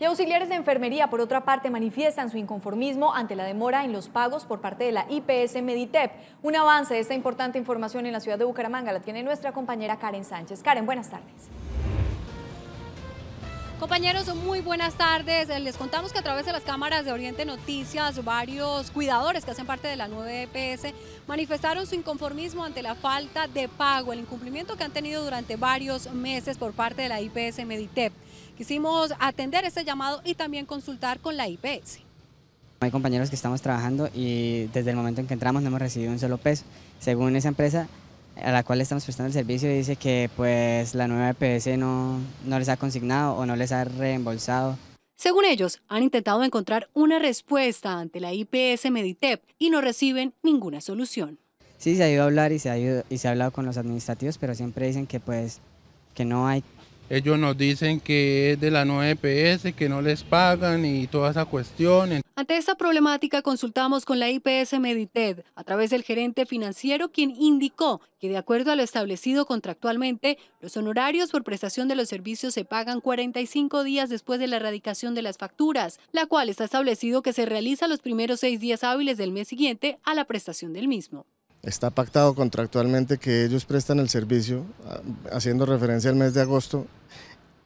Y auxiliares de enfermería, por otra parte, manifiestan su inconformismo ante la demora en los pagos por parte de la IPS Meditep. Un avance de esta importante información en la ciudad de Bucaramanga la tiene nuestra compañera Karen Sánchez. Karen, buenas tardes. Compañeros, muy buenas tardes. Eh, les contamos que a través de las cámaras de Oriente Noticias, varios cuidadores que hacen parte de la nueva EPS manifestaron su inconformismo ante la falta de pago, el incumplimiento que han tenido durante varios meses por parte de la IPS Meditep. Quisimos atender ese llamado y también consultar con la IPS. Hay compañeros que estamos trabajando y desde el momento en que entramos no hemos recibido un solo peso. Según esa empresa, a la cual estamos prestando el servicio dice que pues la nueva EPS no, no les ha consignado o no les ha reembolsado. Según ellos, han intentado encontrar una respuesta ante la IPS Meditep y no reciben ninguna solución. Sí, se ha ido a hablar y se ha, y se ha hablado con los administrativos, pero siempre dicen que pues que no hay ellos nos dicen que es de la 9 EPS, que no les pagan y toda esa cuestión. Ante esta problemática consultamos con la IPS e Medited a través del gerente financiero quien indicó que de acuerdo a lo establecido contractualmente, los honorarios por prestación de los servicios se pagan 45 días después de la erradicación de las facturas, la cual está establecido que se realiza los primeros seis días hábiles del mes siguiente a la prestación del mismo. Está pactado contractualmente que ellos prestan el servicio, ah, haciendo referencia al mes de agosto.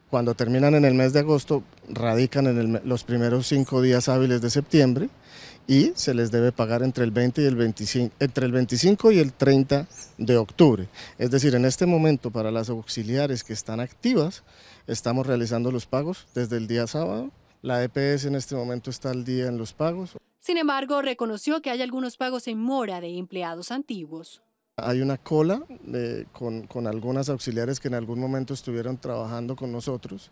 Cuando terminan en el mes de agosto, radican en los primeros cinco días hábiles de septiembre y se les debe pagar entre el y el 25, entre el 25 y el 30 de octubre. Es decir, en este momento para las auxiliares que están activas, estamos realizando los pagos desde el día sábado la EPS en este momento está al día en los pagos. Sin embargo, reconoció que hay algunos pagos en mora de empleados antiguos. Hay una cola eh, con, con, algunas auxiliares que en algún momento estuvieron trabajando con nosotros,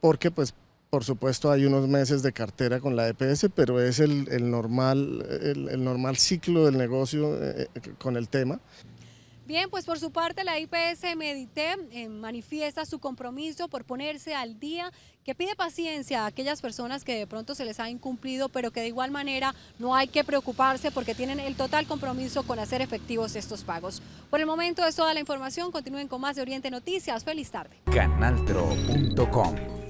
porque pues por supuesto hay unos meses de cartera con la EPS, pero es el, el normal, el, el, normal ciclo del negocio eh, eh, con el tema. Bien, pues por su parte la IPS Medite eh, manifiesta su compromiso por ponerse al día, que pide paciencia a aquellas personas que de pronto se les ha incumplido, pero que de igual manera no hay que preocuparse porque tienen el total compromiso con hacer efectivos estos pagos. Por el momento es toda la información, continúen con más de Oriente Noticias, feliz tarde. Canaltro.com